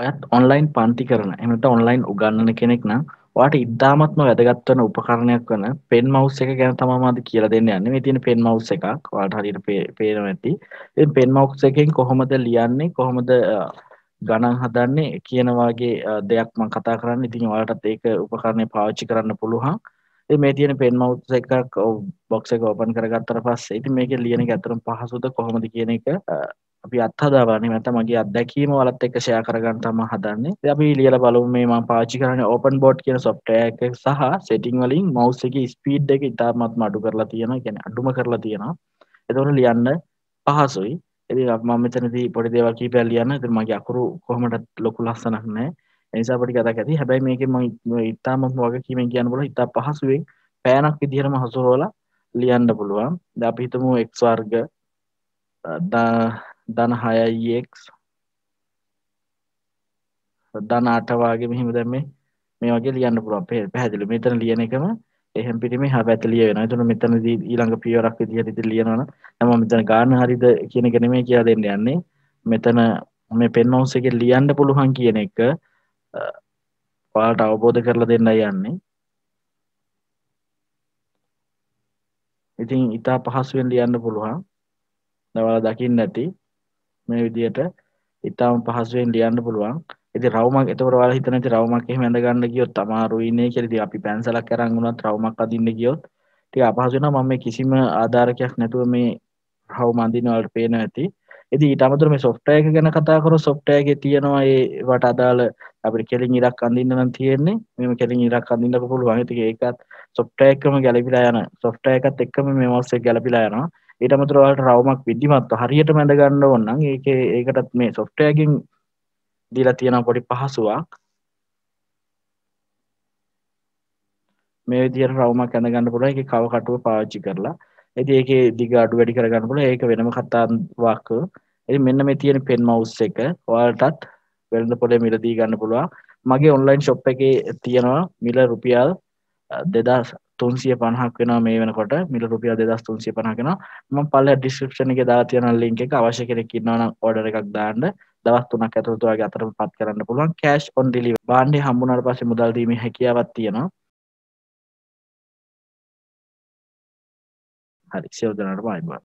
ඔයත් ඔන්ලයින් පන්ති කරන එමට ඔන්ලයින් උගන්නන කෙනෙක් නම් වාට ඉදදාමත්ම වැදගත්වන උපකරණයක් වන පෙන් මවස් එක ගැන තමාද කියල දෙන්න යන්න තින පෙන් මවස් එකක් වාට හරිට පේන ඇති පෙන් මවස් එකෙන් කොහොමද ලියන්නේ කොහොමද ගණන් හදන්නේ කියනවාගේ දෙයක් මං කතා කරන්න ඉතින් ඔයාටත් ඒක උපකරණය පාවිච්චි කරන්න පුළුවන් මේ තියෙන පෙන් මවස් එකක් බොක්ස එක ඕපන් කරගත්තර පස්සේ ඉතින් මේක ලියන එක ඇතරම් පහසුද කොහොමද කියන එක අපි අත්හදාවන්නේ මත මගේ අත්දැකීම වලත් එක ෂයා කරගන්න තම හදන්නේ අපි ලියල බලුම් මේ මම පාචි කරන ඕපන් බෝඩ් කියන සොෆ්ටය එක සහ සෙටිං වලින් මවස් එක ස්පීඩ් එක ඉතාමත් අඩු කරලා තියෙන ගැන අඩුම කරලා තියෙනවා එතවන ලියන්න පහසුයි එති ම මෙතනති පොඩි දේවල්කී පැල් ලියන්න ති මගේ අකුරු කොහමටත් ලොකු ලස්සනක් නෑ එනිසා පටි කතා ඇති හැබැයි මේක ම ඉතාමත් වගේ කීම කියන්න බල ඉතා පහසුවෙන් පෑනක් විදිහරම හසුරෝලා ලියන්න පුළුවන් ද අපි හිතමු එක්ස්වර්ග ධන හයයිX ධන අටවාගේ මෙහිම දැම් මේ මේ වගේ ලියන්න පුළුවන් පේ පැහැදිලි මෙතන ලියන එකම එහෙම පිටිමේ හා පැත්ත ලිය වෙනවා. එතන මෙතනදී ඊළඟ පියවරක් විදිහට ඉතින් ලියනවනම් දැන් මම මෙතන ගන්න හරියද කියන එක නෙමෙයි කියලා දෙන්න යන්නේ. මෙතන මේ පෙන් හවුස් එකේ ලියන්න පුළුවන් කියන එක ඔයාලට අවබෝධ කරලා දෙන්නයි යන්නේ. ඉතින් ඉතා පහසුවෙන් ලියන්න පුළුවන්. දවල් දකින්න ඇති මේ විදියට ඉතාම පහසුවෙන් ලියන්න පුළුවන් ඉති රවමක් එතකට වල හිතන රවමක් හමැඳ ගන්න ගියොත් තමාරුයින්නේ කෙරදි අපි පැන්සලක් කරංගුණත් රවමක් අදින්න ගියොත් ති අපහසුන මම කිසිම ආධාරකයක් නැතුව මේ හව මන්දිනවලට පේන ඇති ඉති ඉටමතුර මේ සොෆ්ටය එක ගැන කතාකර සොප්ටයගේ තියෙනවා ඒවට අදාළ අපි කෙලින් ඉරක් අඳන්නනම් තියෙන්නේ මෙම කෙලින් ඉරක් අඳන්න පුළුවන් ඇති ඒකත් සොප්ටයක්කම ගැලපිලා යන සොෆ්ටය එකත් එක්කම මේ මස්සේ ගැලපිලා යනවා ඊට අමතරවාට රවමක් විදිමත් හරියට මැඳගන්න ඔන්නන් ඒක ඒකටත් මේ සොෆ්ටයගින් දීලා තියෙන පොඩි පහසුවක් මේ විදිහට රවමක් ඇඳගන්න පුළුවන් ඒකේ කව කටුව පාවිච්චි කරලා ඉතින් ඒකේ දිග අඩු වැඩි කරගන්න පුළුවන් ඒක වෙනම කතාවක් ඉතින් මෙන්න මේ තියෙන පෙන් මවුස් එක ඔයාලටත් වෙළඳ පොලේ මිලදී ගන්න පුළුවන් මගේ ඔන්ලයින් ෂොප් එකේ තියෙනවා මිල රුපියල් දෙදස් තුන්සිය පණහක් වෙන මේ වෙනකොට මිල රුපිය දෙදස් තුන්සිය පණගෙන ම පල්ල ඩිස්ක්‍රපෂණ එක දා තියන ලින්ක එක අවශ්‍ය කෙනෙක් ඉන්නවන ඔඩර එකක් දාන්න දවස් තුනක් ඇතුරතුවාගේ අතරම පත් කරන්න පුළුවන් කෑශ් ඔන් ඩිලි බාන්ඩි හම්බුණට පස මුදල්දීම හැකියාවත් තියෙනවා හරි සෙවදනට පයිබා